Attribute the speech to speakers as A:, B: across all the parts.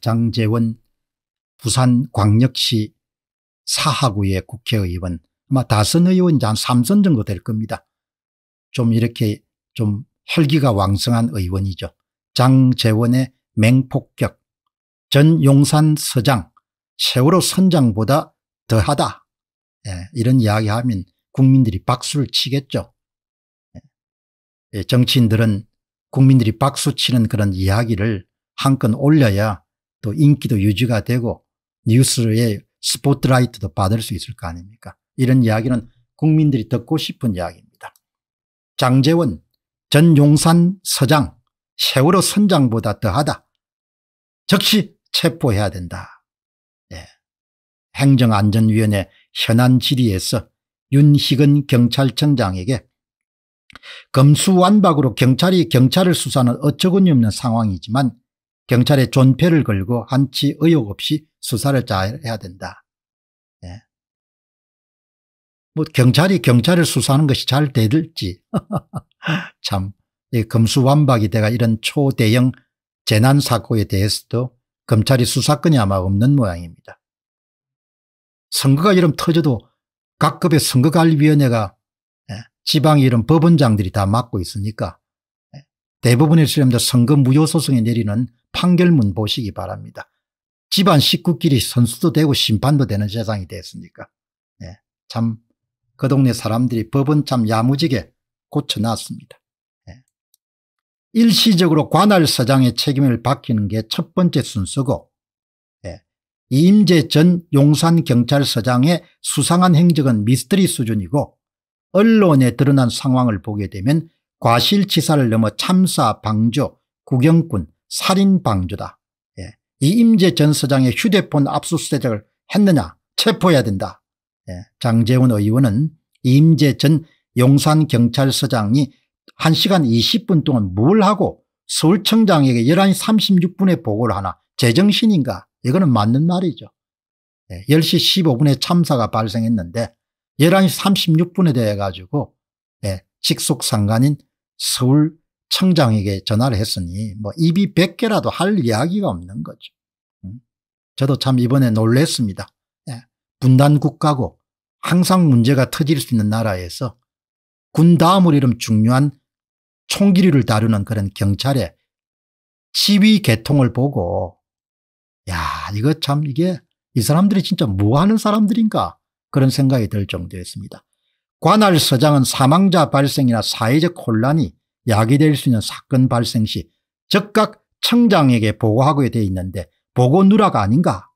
A: 장재원 부산광역시 사하구의 국회의원 아마 다선 의원이 한 3선 정도 될 겁니다. 좀 이렇게 좀 혈기가 왕성한 의원이죠. 장재원의 맹폭격 전 용산 서장 세월호 선장보다 더하다 예, 이런 이야기하면 국민들이 박수를 치겠죠. 예, 정치인들은 국민들이 박수치는 그런 이야기를 한 건 올려야 또 인기도 유지가 되고 뉴스의 스포트라이트도 받을 수 있을 거 아닙니까 이런 이야기는 국민들이 듣고 싶은 이야기입니다. 장재원 전 용산 서장 세월호 선장보다 더하다. 즉시 체포해야 된다. 예. 행정안전위원회 현안 질의에서 윤희근 경찰청장에게 검수완박으로 경찰이 경찰을 수사는 어처구니없는 상황이지만 경찰에 존폐를 걸고 한치 의혹 없이 수사를 잘 해야 된다. 예. 뭐 경찰이 경찰을 수사하는 것이 잘 될지 참 금수완박이 대가 이런 초대형 재난사고에 대해서도 검찰이 수사권이 아마 없는 모양입니다. 선거가 이름 터져도 각급의 선거관리위원회가 예, 지방이 런 법원장들이 다 맡고 있으니까 예, 대부분의 시험자 선거 무효소송에 내리는 판결문 보시기 바랍니다. 집안 식구끼리 선수도 되고 심판도 되는 세상이 됐으니까. 네, 참, 그 동네 사람들이 법은 참 야무지게 고쳐놨습니다. 네. 일시적으로 관할 서장의 책임을 바뀌는 게 첫 번째 순서고, 네. 이임재 전 용산경찰서장의 수상한 행적은 미스터리 수준이고, 언론에 드러난 상황을 보게 되면 과실치사를 넘어 참사, 방조, 구경꾼, 살인 방조다. 예. 이 임재 전 서장의 휴대폰 압수수색을 했느냐 체포해야 된다. 예. 장재훈 의원은 임재 전 용산경찰서장이 1시간 20분 동안 뭘 하고 서울청장에게 11시 36분에 보고를 하나 제정신인가 이거는 맞는 말이죠. 예. 10시 15분에 참사가 발생했는데 11시 36분에 대해 가지고 예. 직속상관인 서울 청장에게 전화를 했으니 뭐 입이 100개라도 할 이야기가 없는 거죠. 저도 참 이번에 놀랬습니다. 예, 분단 국가고 항상 문제가 터질 수 있는 나라에서 군 다음을 이름 중요한 총기류를 다루는 그런 경찰의 시위 개통을 보고 야 이거 참 이게 이 사람들이 진짜 뭐하는 사람들인가 그런 생각이 들 정도였습니다. 관할 서장은 사망자 발생이나 사회적 혼란이 약이 될 수 있는 사건 발생 시 즉각 청장에게 보고하게 되어 있는데 보고 누라가 아닌가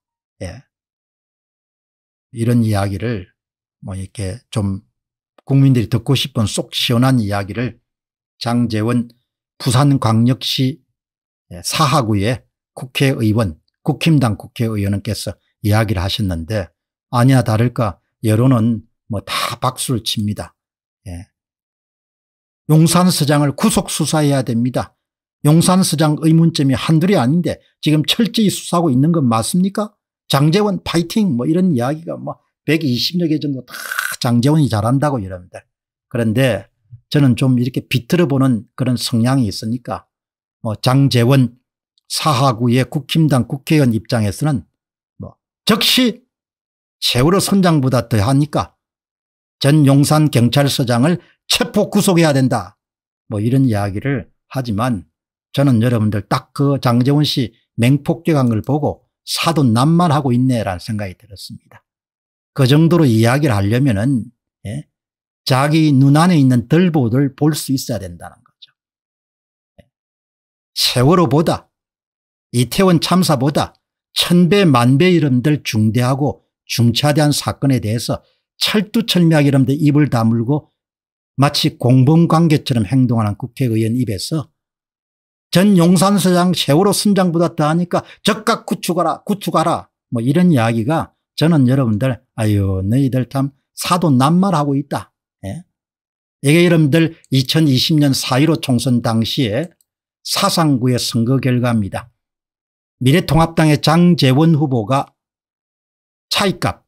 A: 예. 이런 이야기를 뭐 이렇게 좀 국민들이 듣고 싶은 쏙 시원한 이야기를 장재원 부산광역시 예, 사하구의 국회의원 국힘당 국회의원께서 이야기를 하셨는데 아니야 다를까 여론은 뭐 다 박수를 칩니다. 예. 용산서장을 구속수사해야 됩니다. 용산서장 의문점이 한둘이 아닌데 지금 철저히 수사하고 있는 건 맞습니까? 장재원 파이팅 뭐 이런 이야기가 뭐 120여 개 정도 다 장재원이 잘한다고 이러는데 그런데 저는 좀 이렇게 비틀어 보는 그런 성향이 있으니까 뭐 장재원 사하구의 국힘당 국회의원 입장에서는 뭐 즉시 세월호 선장보다 더하니까 전 용산 경찰서장을 체포 구속해야 된다. 뭐 이런 이야기를 하지만 저는 여러분들 딱 그장재훈씨 맹폭격한 걸 보고 사돈 난만하고 있네라는 생각이 들었습니다. 그 정도로 이야기를 하려면 은 예? 자기 눈안에 있는 들보를 볼수 있어야 된다는 거죠. 예. 세월호보다 이태원 참사보다 천배 만배 이름들 중대하고 중차대한 사건에 대해서 철두철미하게 이름들 입을 다물고 마치 공범관계처럼 행동하는 국회의원 입에서 전 용산서장 세월호 선장보다 더하니까 적각 구축하라 구축하라 뭐 이런 이야기가 저는 여러분들 아유 너희들 참 사도 낱말하고 있다. 예? 이게 여러분들 2020년 4.15 총선 당시에 사상구의 선거 결과입니다. 미래통합당의 장재원 후보가 차이값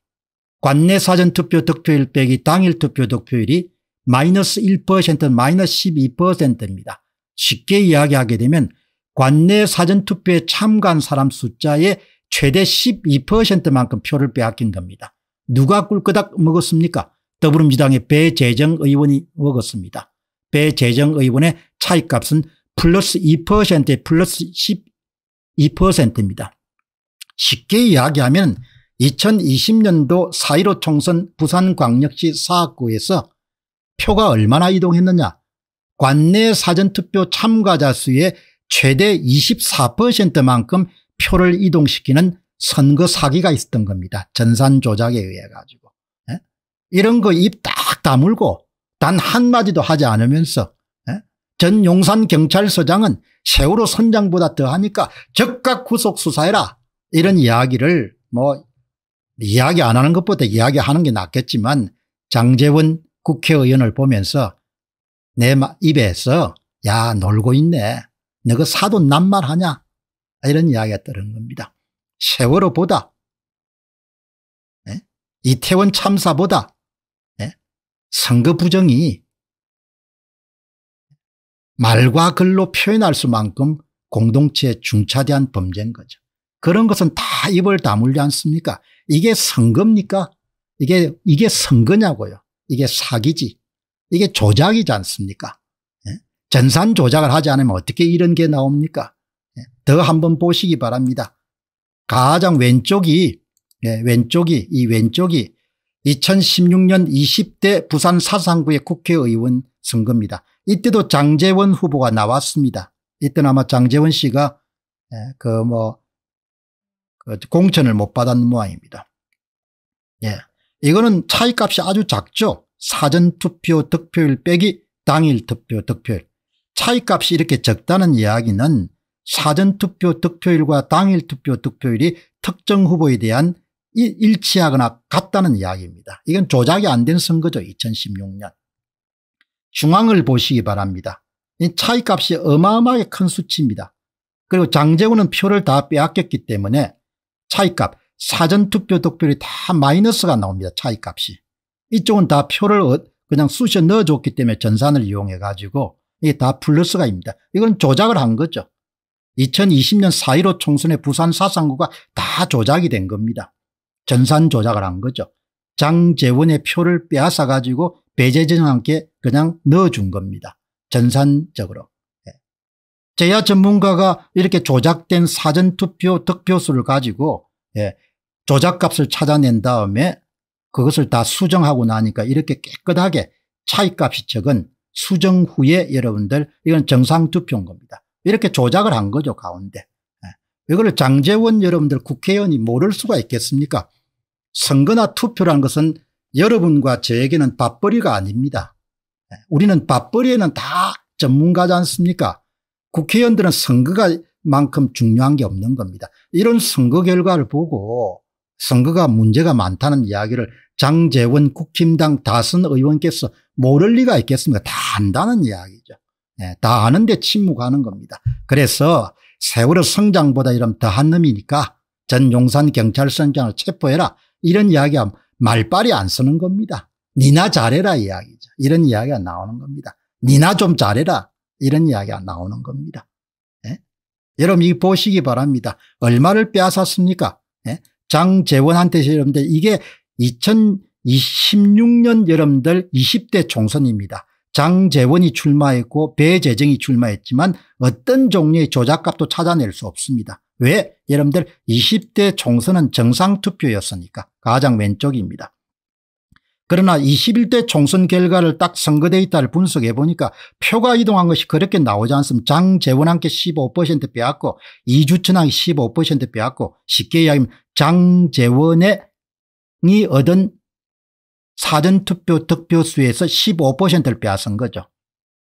A: 관내 사전투표 득표일 빼기 당일 투표 득표율이 마이너스 1% 마이너스 12%입니다. 쉽게 이야기하게 되면 관내 사전투표에 참가한 사람 숫자의 최대 12%만큼 표를 빼앗긴 겁니다. 누가 꿀끄닥 먹었습니까? 더불어민주당의 배재정 의원이 먹었습니다. 배재정 의원의 차이값은 플러스 2%에 플러스 12%입니다. 쉽게 이야기하면 2020년도 4.15 총선 부산광역시 사학구에서 표가 얼마나 이동했느냐 관내 사전투표 참가자 수의 최대 24%만큼 표를 이동시키는 선거 사기가 있었던 겁니다. 전산 조작에 의해 가지고. 에? 예? 이런 거 입 딱 다물고 단 한마디도 하지 않으면서 에? 예? 전 용산 경찰서장은 세월호 선장보다 더하니까 적각 구속 수사해라 이런 이야기를 뭐 이야기 안 하는 것보다 이야기하는 게 낫겠지만 장재원 국회의원을 보면서 내 입에서 야 놀고 있네. 너그 사돈 낱말 하냐 이런 이야기가 떠는 겁니다. 세월호보다 예? 이태원 참사보다 예? 선거 부정이 말과 글로 표현할 수만큼 공동체에 중차대한 범죄인 거죠. 그런 것은 다 입을 다물지 않습니까? 이게 선거입니까? 이게 이게 선거냐고요. 이게 사기지 이게 조작이지 않습니까 예? 전산 조작을 하지 않으면 어떻게 이런 게 나옵니까 예? 더 한번 보시기 바랍니다 가장 왼쪽이 예, 왼쪽이 이 왼쪽이 2016년 20대 부산 사상구의 국회의원 선거입니다 이때도 장재원 후보가 나왔습니다 이때는 아마 장재원 씨가 그뭐 그 공천을 못 받은 모양입니다. 예. 이거는 차이값이 아주 작죠. 사전투표 득표율 빼기 당일 투표 득표율. 차이값이 이렇게 적다는 이야기는 사전투표 득표율과 당일 투표 득표율이 특정 후보에 대한 일치하거나 같다는 이야기입니다. 이건 조작이 안 된 선거죠. 2016년. 중앙을 보시기 바랍니다. 이 차이값이 어마어마하게 큰 수치입니다. 그리고 장재훈은 표를 다 빼앗겼기 때문에 차이값 사전투표 득표율이 다 마이너스가 나옵니다. 차이값이. 이쪽은 다 표를 그냥 쑤셔 넣어줬기 때문에 전산을 이용해 가지고 이게 다 플러스가입니다. 이건 조작을 한 거죠. 2020년 4.15 총선에 부산 사상구가 다 조작이 된 겁니다. 전산 조작을 한 거죠. 장재원의 표를 빼앗아 가지고 배재진한테 그냥 넣어준 겁니다. 전산적으로. 예. 제야 전문가가 이렇게 조작된 사전투표 득표수를 가지고 예, 조작값을 찾아낸 다음에 그것을 다 수정하고 나니까 이렇게 깨끗하게 차이값이 적은 수정 후에 여러분들 이건 정상투표인 겁니다. 이렇게 조작을 한 거죠 가운데. 예. 이거를 장재원 여러분들 국회의원이 모를 수가 있겠습니까 선거나 투표란 것은 여러분과 저에게는 밥벌이가 아닙니다. 예. 우리는 밥벌이에는 다 전문가지 않습니까 국회의원들은 선거가 만큼 중요한 게 없는 겁니다. 이런 선거 결과를 보고 선거가 문제가 많다는 이야기를 장재원 국힘당 다선 의원께서 모를 리가 있겠습니까 다 안다는 이야기죠 네, 다 아는데 침묵하는 겁니다 그래서 세월호 성장보다 이런 더한 놈이니까 전 용산 경찰서장을 체포해라 이런 이야기하 말빨이 안 쓰는 겁니다 니나 잘해라 이야기죠 이런 이야기가 나오는 겁니다 니나 좀 잘해라 이런 이야기가 나오는 겁니다 네? 여러분 이 보시기 바랍니다 얼마를 빼앗았습니까 네? 장재원한테 여러분들 이게 2026년 여러분들 20대 총선입니다. 장재원이 출마했고 배재정이 출마했지만 어떤 종류의 조작값도 찾아낼 수 없습니다. 왜? 여러분들 20대 총선은 정상투표였으니까 가장 왼쪽입니다. 그러나 21대 총선 결과를 딱 선거 데이터를 분석해 보니까 표가 이동한 것이 그렇게 나오지 않습니다. 장재원한테 15% 빼앗고 이주천한테 15% 빼앗고 쉽게 이야기하면 장재원이 얻은 사전투표 득표수에서 15%를 빼앗은 거죠.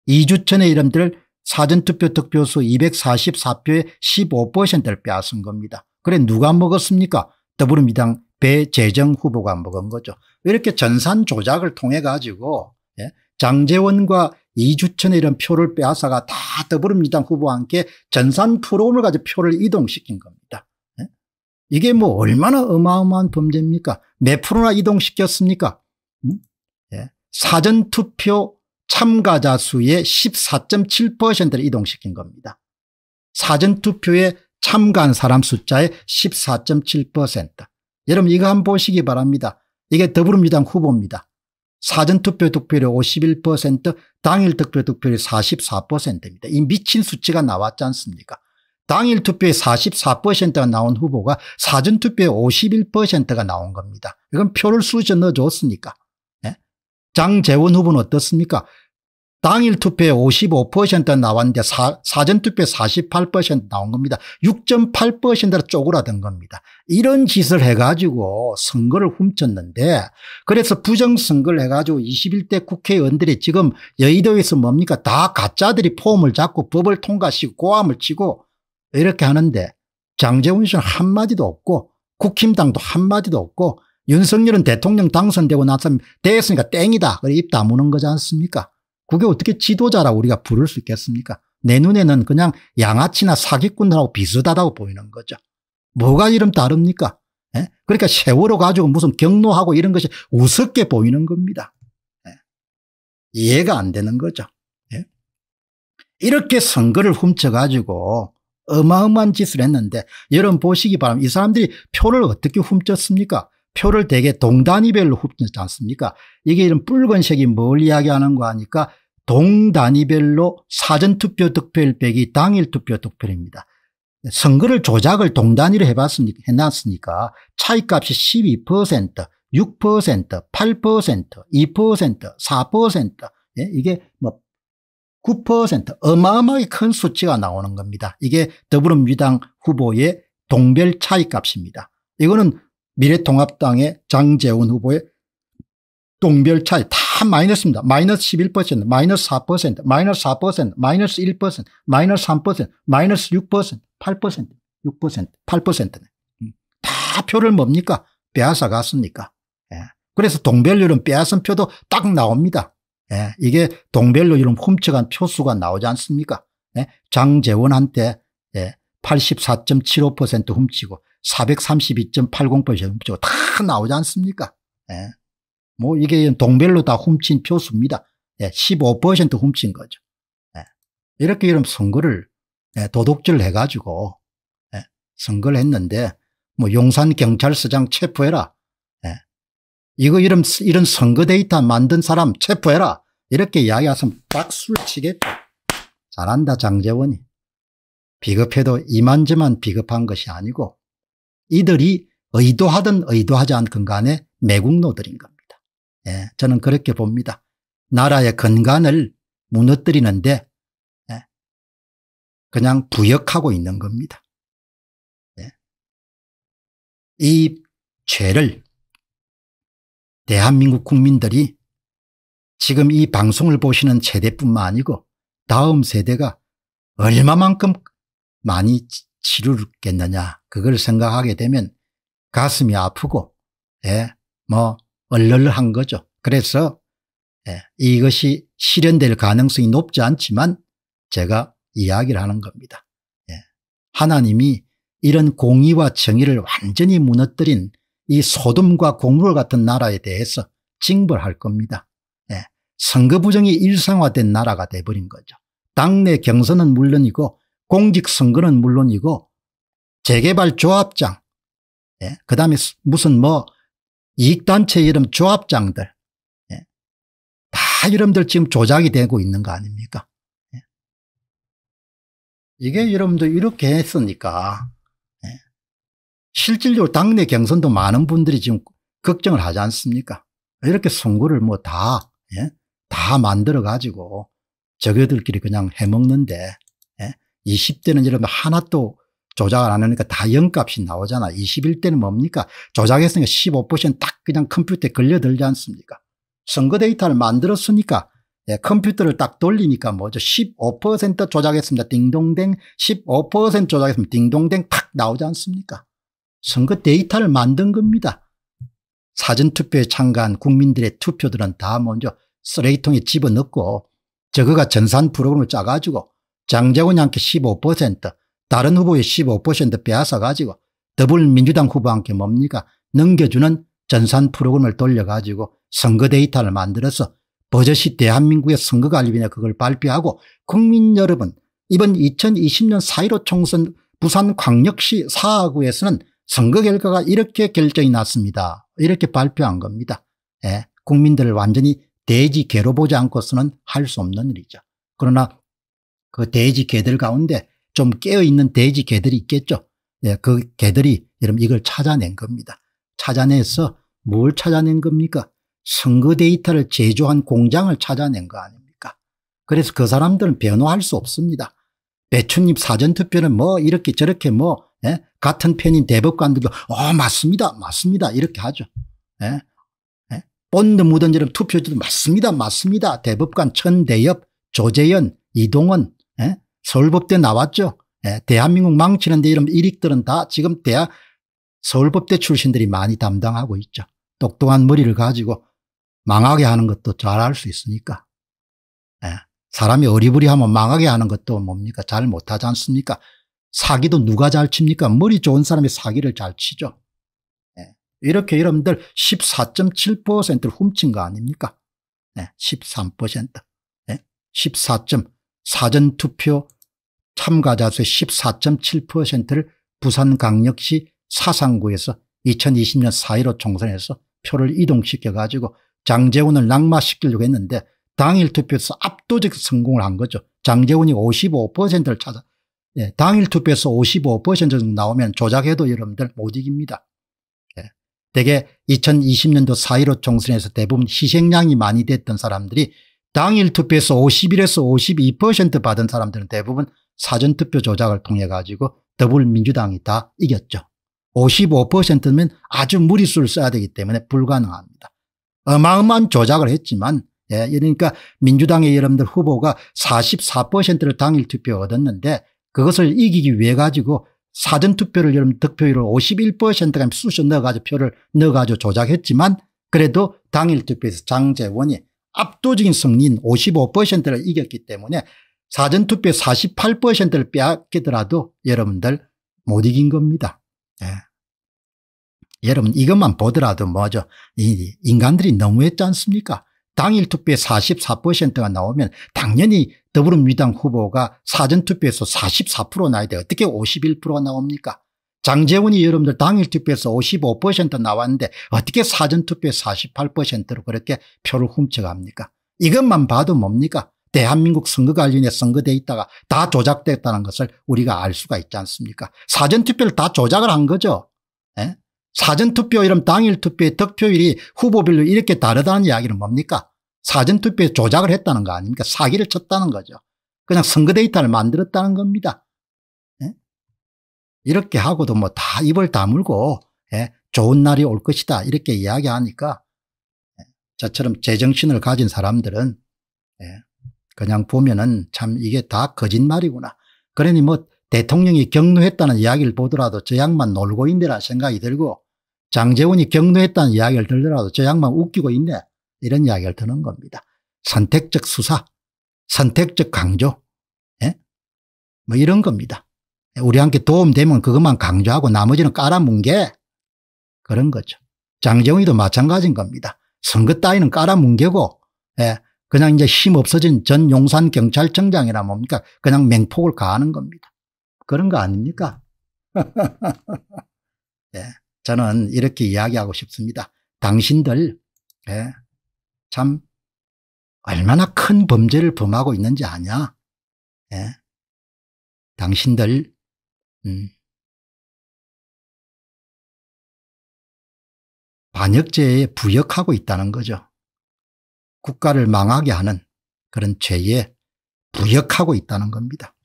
A: 이주천의 이름들을 사전투표 득표수 244표의 15%를 빼앗은 겁니다. 그래 누가 먹었습니까? 더불어민당 배재정 후보가 먹은 거죠. 이렇게 전산 조작을 통해 가지고 예, 장재원과 이주천의 이런 표를 빼앗아가 다 더불어민주당 후보와 함께 전산 프로그램을 가지고 표를 이동시킨 겁니다. 예? 이게 뭐 얼마나 어마어마한 범죄입니까? 몇 프로나 이동시켰습니까? 음? 예. 사전투표 참가자 수의 14.7%를 이동시킨 겁니다. 사전투표에 참가한 사람 숫자의 14.7% 여러분 이거 한번 보시기 바랍니다. 이게 더불어민주당 후보입니다. 사전투표 득표율 51% 당일 투표 득표율 44%입니다. 이 미친 수치가 나왔지 않습니까 당일 투표에 44%가 나온 후보가 사전투표에 51%가 나온 겁니다. 이건 표를 쑤셔 넣어줬으니까. 네? 장재원 후보는 어떻습니까 당일 투표에 55% 나왔는데 사, 전투표에48% 나온 겁니다. 6.8%로 쪼그라든 겁니다. 이런 짓을 해가지고 선거를 훔쳤는데 그래서 부정선거를 해가지고 21대 국회의원들이 지금 여의도에서 뭡니까 다 가짜들이 폼을 잡고 법을 통과시고 고함을 치고 이렇게 하는데 장재훈 씨는 한마디도 없고 국힘당도 한마디도 없고 윤석열은 대통령 당선되고 나서 대했으니까 땡이다. 그래 입 다무는 거지 않습니까 그게 어떻게 지도자라고 우리가 부를 수 있겠습니까? 내 눈에는 그냥 양아치나 사기꾼들하고 비슷하다고 보이는 거죠. 뭐가 이름 다릅니까? 예? 그러니까 세월호 가지고 무슨 경로하고 이런 것이 우습게 보이는 겁니다. 예? 이해가 안 되는 거죠. 예? 이렇게 선거를 훔쳐가지고 어마어마한 짓을 했는데 여러분 보시기 바랍니다. 이 사람들이 표를 어떻게 훔쳤습니까? 표를 되게 동단위별로 훔쳤지 않습니까? 이게 이런 붉은색이 뭘 이야기하는 거 하니까 동 단위별로 사전투표 득표율 빼기 당일 투표 득표율입니다. 선거를 조작을 동단위로 해봤으니, 해놨으니까 차이값이 12%, 6%, 8%, 2%, 4%, 예? 이게 뭐 9% 어마어마하게 큰 수치가 나오는 겁니다. 이게 더불어민주당 후보의 동별 차이값입니다. 이거는 미래통합당의 장재훈 후보의 동별 차이 다 마이너스입니다. 마이너스 11%, 마이너스 4%, 마이너스 4%, 마이너스 1%, 마이너스 3%, 마이너스 6%, 8%, 6%, 8%네. 다 표를 뭡니까? 빼앗아 갔습니까? 예. 그래서 동별률은 빼앗은 표도 딱 나옵니다. 예. 이게 동별률은 훔쳐간 표수가 나오지 않습니까? 예. 장재원한테 84.75% 예, 훔치고 432.80% 훔치고 다 나오지 않습니까? 예. 뭐 이게 동별로 다 훔친 표수입니다. 15% 예, 훔친 거죠. 예, 이렇게 이런 선거를 예, 도둑질 해가지고 선거를 했는데 뭐 용산 경찰서장 체포해라. 이거 이런 이런 선거 데이터 만든 사람 체포해라. 이렇게 이야기하면 박수를 치겠죠. 잘한다 장재원이. 비겁해도 이만저만 비겁한 것이 아니고 이들이 의도하든 의도하지 않건 간에 매국노들인 겁니다. 예, 저는 그렇게 봅니다. 나라의 근간을 무너뜨리는데 예, 그냥 부역하고 있는
B: 겁니다. 예. 이 죄를
A: 대한민국 국민들이 지금 이 방송을 보시는 세대뿐만 아니고 다음 세대가 얼마만큼 많이 치르겠느냐 그걸 생각하게 되면 가슴이 아프고 예, 뭐 얼얼한 거죠. 그래서 예, 이것이 실현될 가능성이 높지 않지만 제가 이야기를 하는 겁니다. 예, 하나님이 이런 공의와 정의를 완전히 무너뜨린 이 소돔과 공물 같은 나라에 대해서 징벌할 겁니다. 예, 선거 부정이 일상화된 나라가 돼버린 거죠. 당내 경선은 물론이고 공직선거는 물론이고 재개발 조합장 그 다음에 무슨 뭐 이익단체 이름 조합장들 예. 다 이름들 지금 조작이 되고 있는 거 아닙니까? 예. 이게 여러분들 이렇게 했으니까 예. 실질적으로 당내 경선도 많은 분들이 지금 걱정을 하지 않습니까? 이렇게 선거를 뭐 다, 예, 다 만들어 가지고 저거들끼리 그냥 해먹는데 20대는 예, 여러분 하나 또 조작을 안 하니까 다 0값이 나오잖아. 21대는 뭡니까? 조작했으니까 15%딱 그냥 컴퓨터에 걸려들지 않습니까? 선거 데이터를 만들었으니까 예, 컴퓨터를 딱 돌리니까 뭐죠? 15% 조작했습니다. 딩동댕 15% 조작했습니다. 딩동댕 팍 나오지 않습니까? 선거 데이터를 만든 겁니다. 사전투표에 참가한 국민들의 투표들은 다 먼저 쓰레기통에 집어넣고 저거가 전산 프로그램을 짜가지고 장재원 양께 15%, 다른 후보의 15% 빼앗아가지고 더불민주당 후보한테 뭡니까 넘겨주는 전산 프로그램을 돌려가지고 선거 데이터를 만들어서 버젓이 대한민국의 선거관리위원회 그걸 발표하고 국민 여러분 이번 2020년 4.15 총선 부산 광역시 사하구에서는 선거 결과가 이렇게 결정이 났습니다. 이렇게 발표한 겁니다. 예, 국민들을 완전히 돼지 개로 보지 않고서는 할 수 없는 일이죠. 그러나 그 돼지 개들 가운데 좀 깨어있는 돼지 개들이 있겠죠. 예, 그 개들이 여러 이걸 찾아낸 겁니다. 찾아내서 뭘 찾아낸 겁니까? 선거 데이터를 제조한 공장을 찾아낸 거 아닙니까? 그래서 그 사람들은 변호할 수 없습니다. 배추님 사전투표는 뭐 이렇게 저렇게 뭐 예? 같은 편인 대법관들도 어 맞습니다 맞습니다 이렇게 하죠. 예? 예? 본드 무던지름 투표지도 맞습니다 맞습니다 대법관 천대엽 조재현 이동원 서울법대 나왔죠. 예, 대한민국 망치는 데 이런 일익들은 다 지금 대학 서울법대 출신들이 많이 담당하고 있죠. 똑똑한 머리를 가지고 망하게 하는 것도 잘 알 수 있으니까. 예, 사람이 어리버리하면 망하게 하는 것도 뭡니까? 잘 못하지 않습니까? 사기도 누가 잘 칩니까? 머리 좋은 사람이 사기를 잘 치죠. 예, 이렇게 여러분들 14.7%를 훔친 거 아닙니까? 13%. 예, 14. 사전투표 참가자 수 14.7%를 부산강력시 사상구에서 2020년 4.15 총선에서 표를 이동시켜 가지고 장재훈을 낙마시키려고 했는데 당일 투표에서 압도적 성공을 한 거죠. 장재훈이 55%를 찾아 예, 당일 투표에서 55% 정도 나오면 조작해도 여러분들 못 이깁니다. 예, 대개 2020년도 4.15 총선에서 대부분 희생양이 많이 됐던 사람들이 당일 투표에서 51에서 52% 받은 사람들은 대부분 사전투표 조작을 통해 가지고 더불민주당이 다 이겼죠. 55%면 아주 무리수를 써야 되기 때문에 불가능합니다. 어마어마한 조작을 했지만 예, 그러니까 민주당의 여러분들 후보가 44%를 당일 투표 얻었는데 그것을 이기기 위해 가지고 사전투표를 여러분 득표율을 5 1까수 쑤셔 넣어가지고 표를 넣어가지고 조작했지만 그래도 당일 투표에서 장재원이 압도적인 승리인 55%를 이겼기 때문에 사전투표 48%를 빼앗기더라도 여러분들 못 이긴 겁니다. 예. 여러분 이것만 보더라도 뭐죠. 이 인간들이 너무했지 않습니까 당일 투표에 44%가 나오면 당연히 더불어민주당 후보가 사전투표에서 44% 나야 돼 어떻게 51%가 나옵니까 장재원이 여러분들 당일투표에서 55% 나왔는데 어떻게 사전투표에 48%로 그렇게 표를 훔쳐갑니까 이것만 봐도 뭡니까 대한민국 선거관련에 선거돼 있다가 다 조작됐다는 것을 우리가 알 수가 있지 않습니까 사전투표를 다 조작을 한 거죠 에? 예? 사전투표 이런 당일투표의 득표율이 후보별로 이렇게 다르다는 이야기는 뭡니까 사전투표에 조작을 했다는 거 아닙니까 사기를 쳤다는 거죠 그냥 선거 데이터를 만들었다는 겁니다 이렇게 하고도 뭐 다 입을 다물고 예, 좋은 날이 올 것이다 이렇게 이야기하니까 예, 저처럼 제정신을 가진 사람들은 예, 그냥 보면은 참 이게 다 거짓말이구나. 그러니 뭐 대통령이 경로했다는 이야기를 보더라도 저 양만 놀고 있네라 생각이 들고 장재훈이 경로했다는 이야기를 들더라도 저 양만 웃기고 있네 이런 이야기를 드는 겁니다. 선택적 수사, 선택적 강조 예? 뭐 이런 겁니다. 우리한테 도움되면 그것만 강조하고 나머지는 깔아뭉 개 그런 거죠. 장정희도 마찬가지인 겁니다. 선거 따위는 깔아뭉 개고 예, 그냥 이제 힘 없어진 전 용산 경찰청장이라 뭡니까 그냥 맹폭을 가하는 겁니다. 그런 거 아닙니까? 예, 저는 이렇게 이야기하고 싶습니다. 당신들 예, 참 얼마나 큰 범죄를 범하고 있는지 아냐? 예. 당신들 음. 반역죄에 부역하고 있다는 거죠. 국가를 망하게 하는 그런 죄에 부역하고 있다는 겁니다.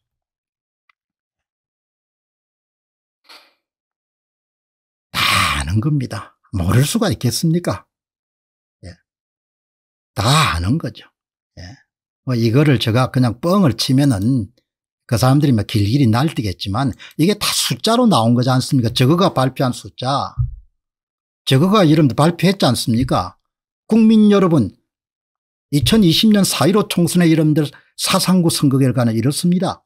B: 다 아는 겁니다. 모를 수가
A: 있겠습니까? 예. 다 아는 거죠. 예. 뭐 이거를 제가 그냥 뻥을 치면은 그 사람들이 막 길길이 날뛰겠지만 이게 다 숫자로 나온 거지 않습니까? 저거가 발표한 숫자. 저거가 이름 발표했지 않습니까? 국민 여러분 2020년 4.15 총선의 이름들 사상구 선거 결과는 이렇습니다.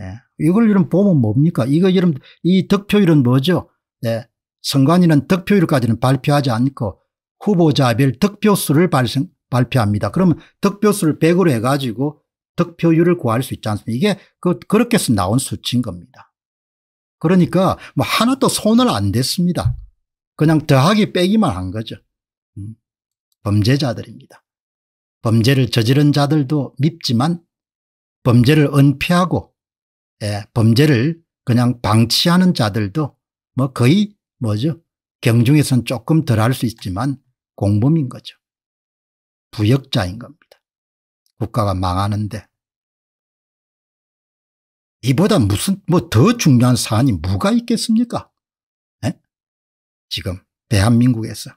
A: 예. 이걸 이름 보면 뭡니까? 이거 이름, 이 득표율은 뭐죠? 예. 선관위는 득표율까지는 발표하지 않고 후보자별 득표수를 발생, 발표합니다. 그러면 득표수를 100으로 해가지고 득표율을 구할 수 있지 않습니까? 이게 그, 그렇게 해서 나온 수치인 겁니다. 그러니까 뭐 하나도 손을 안 댔습니다. 그냥 더하기 빼기만 한 거죠. 음, 범죄자들입니다. 범죄를 저지른 자들도 밉지만 범죄를 은폐하고 예, 범죄를 그냥 방치하는 자들도 뭐 거의 뭐죠 경중에선 조금 덜 할 수 있지만 공범인 거죠. 부역자인 겁니다. 국가가
B: 망하는데 이보다 무슨 뭐 더 중요한 사안이 뭐가 있겠습니까? 에? 지금 대한민국에서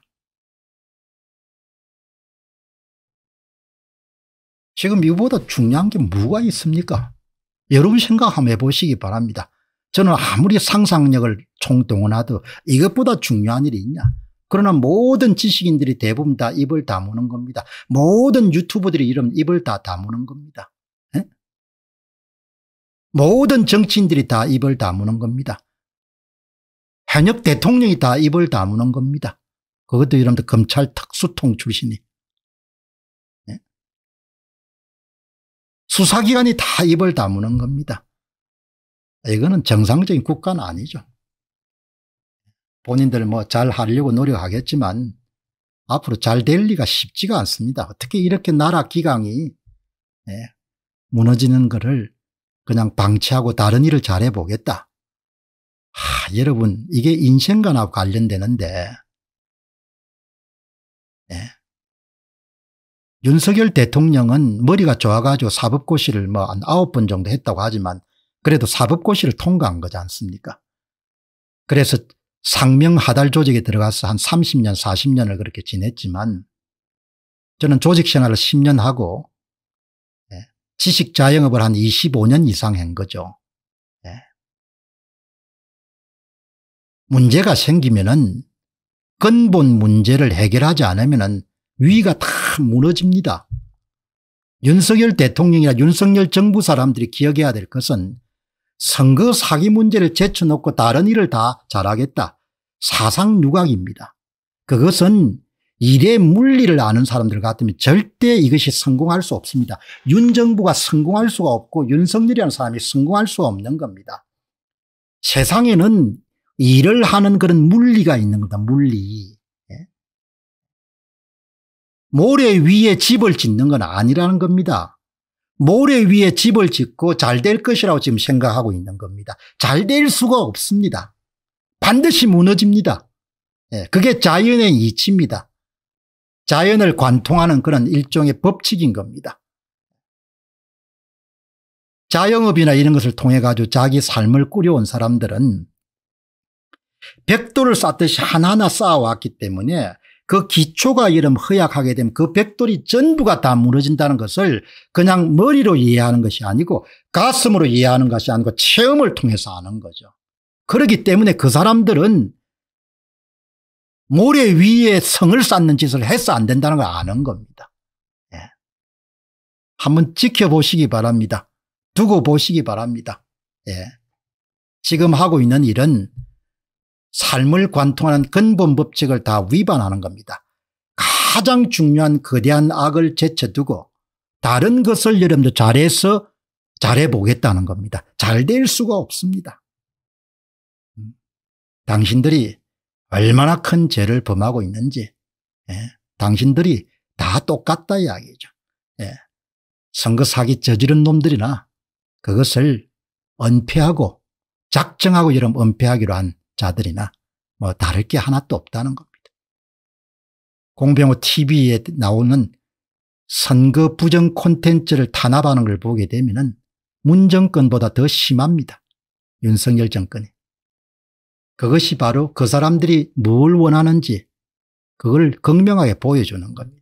B: 지금 이보다
A: 중요한 게 뭐가 있습니까? 여러분 생각 한번 해보시기 바랍니다. 저는 아무리 상상력을 총동원하도 이것보다 중요한 일이 있냐? 그러나 모든 지식인들이 대부분 다 입을 다무는 겁니다. 모든 유튜버들이 이름 입을 다 다무는 겁니다. 에? 예? 모든 정치인들이 다 입을 다무는 겁니다. 현역 대통령이 다 입을 다무는 겁니다. 그것도
B: 여러분들 검찰 특수통 출신이. 에? 예?
A: 수사기관이 다 입을 다무는 겁니다. 이거는 정상적인 국가는 아니죠. 본인들 뭐 잘 하려고 노력하겠지만 앞으로 잘 될 리가 쉽지가 않습니다. 어떻게 이렇게 나라 기강이 예, 무너지는 것을 그냥 방치하고 다른 일을 잘해보겠다. 하, 여러분 이게 인생관하고 관련되는데 예. 윤석열 대통령은 머리가 좋아가지고 사법고시를 뭐 한 아홉 번 정도 했다고 하지만 그래도 사법고시를 통과한 거지 않습니까? 그래서 상명하달 조직에 들어가서 한 30년 40년을 그렇게 지냈지만 저는 조직생활을 10년 하고 예, 지식자영업을 한 25년 이상 한 거죠. 예. 문제가 생기면은 근본 문제를 해결하지 않으면은 위가 다 무너집니다. 윤석열 대통령이나 윤석열 정부 사람들이 기억해야 될 것은 선거 사기 문제를 제쳐놓고 다른 일을 다 잘하겠다. 사상 누각입니다. 그것은 일의 물리를 아는 사람들 같으면 절대 이것이 성공할 수 없습니다. 윤 정부가 성공할 수가 없고 윤석열이라는 사람이 성공할 수 없는 겁니다. 세상에는 일을 하는 그런 물리가 있는 겁니다. 물리. 예? 모래 위에 집을 짓는 건 아니라는 겁니다. 모래 위에 집을 짓고 잘 될 것이라고 지금 생각하고 있는 겁니다. 잘 될 수가 없습니다. 반드시 무너집니다. 예, 그게 자연의 이치입니다. 자연을 관통하는 그런 일종의 법칙인 겁니다. 자영업이나 이런 것을 통해 가지고 자기 삶을 꾸려온 사람들은 백도를 쌓듯이 하나하나 쌓아왔기 때문에 그 기초가 이름 허약하게 되면 그 백돌이 전부가 다 무너진다는 것을 그냥 머리로 이해하는 것이 아니고 가슴으로 이해하는 것이 아니고 체험을 통해서 아는 거죠. 그렇기 때문에 그 사람들은 모래 위에 성을 쌓는 짓을 해서 안 된다는 걸 아는 겁니다. 예. 한번 지켜보시기 바랍니다. 두고 보시기 바랍니다. 예. 지금 하고 있는 일은 삶을 관통하는 근본 법칙을 다 위반하는 겁니다. 가장 중요한 거대한 악을 제쳐두고 다른 것을 여러분도 잘해서 잘해보겠다는 겁니다. 잘 될 수가 없습니다. 음. 당신들이 얼마나 큰 죄를 범하고 있는지 예. 당신들이 다 똑같다 이야기죠. 예. 선거 사기 저지른 놈들이나 그것을 은폐하고 작정하고 이런 은폐하기로 한 자들이나 뭐 다를 게 하나도 없다는 겁니다. 공병호 TV에 나오는 선거 부정 콘텐츠를 탄압하는 걸 보게 되면 문정권보다 더 심합니다. 윤석열 정권이. 그것이 바로 그 사람들이 뭘 원하는지 그걸 극명하게 보여주는 겁니다.